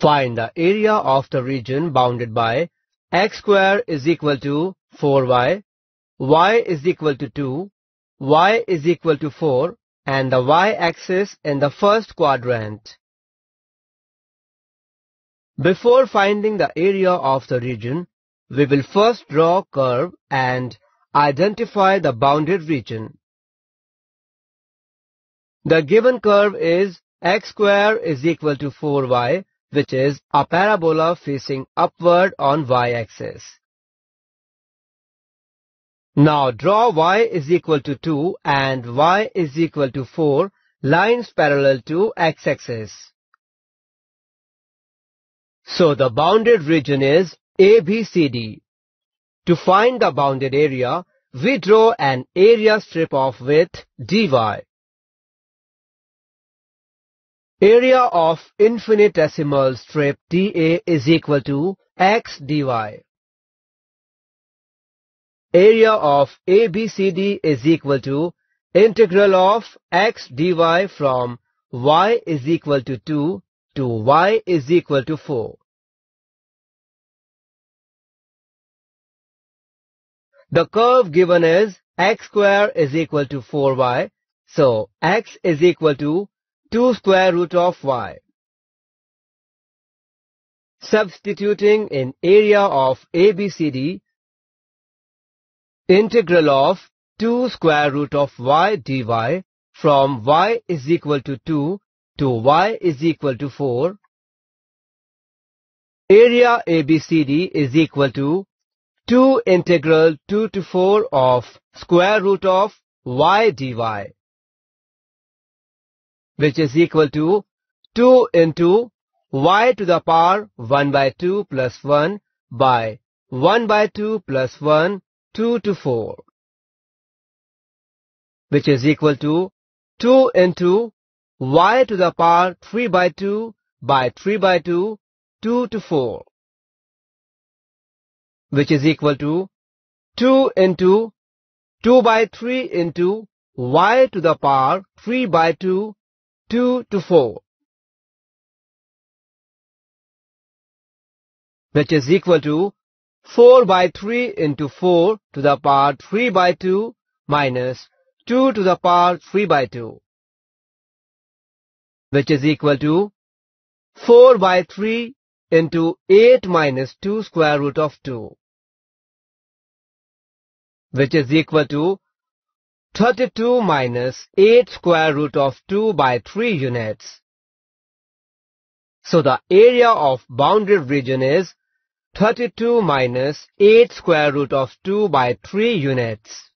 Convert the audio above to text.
Find the area of the region bounded by x square is equal to 4y, y is equal to 2, y is equal to 4 and the y-axis in the first quadrant. Before finding the area of the region, we will first draw curve and identify the bounded region. The given curve is x square is equal to 4y which is a parabola facing upward on y-axis. Now draw y is equal to 2 and y is equal to 4 lines parallel to x-axis. So the bounded region is ABCD. To find the bounded area, we draw an area strip of width dy. Area of infinitesimal strip dA is equal to x dy. Area of ABCD is equal to integral of x dy from y is equal to 2 to y is equal to 4. The curve given is x square is equal to 4y, so x is equal to 2 square root of y. Substituting in area of ABCD integral of 2 square root of y dy from y is equal to 2 to y is equal to 4. Area ABCD is equal to 2 integral 2 to 4 of square root of y dy which is equal to 2 into y to the power 1 by 2 plus 1 by 1 by 2 plus 1, 2 to 4, which is equal to 2 into y to the power 3 by 2 by 3 by 2, 2 to 4, which is equal to 2 into 2 by 3 into y to the power 3 by 2 2 to 4, which is equal to 4 by 3 into 4 to the power 3 by 2 minus 2 to the power 3 by 2, which is equal to 4 by 3 into 8 minus 2 square root of 2, which is equal to 32 minus 8 square root of 2 by 3 units. So the area of bounded region is 32 minus 8 square root of 2 by 3 units.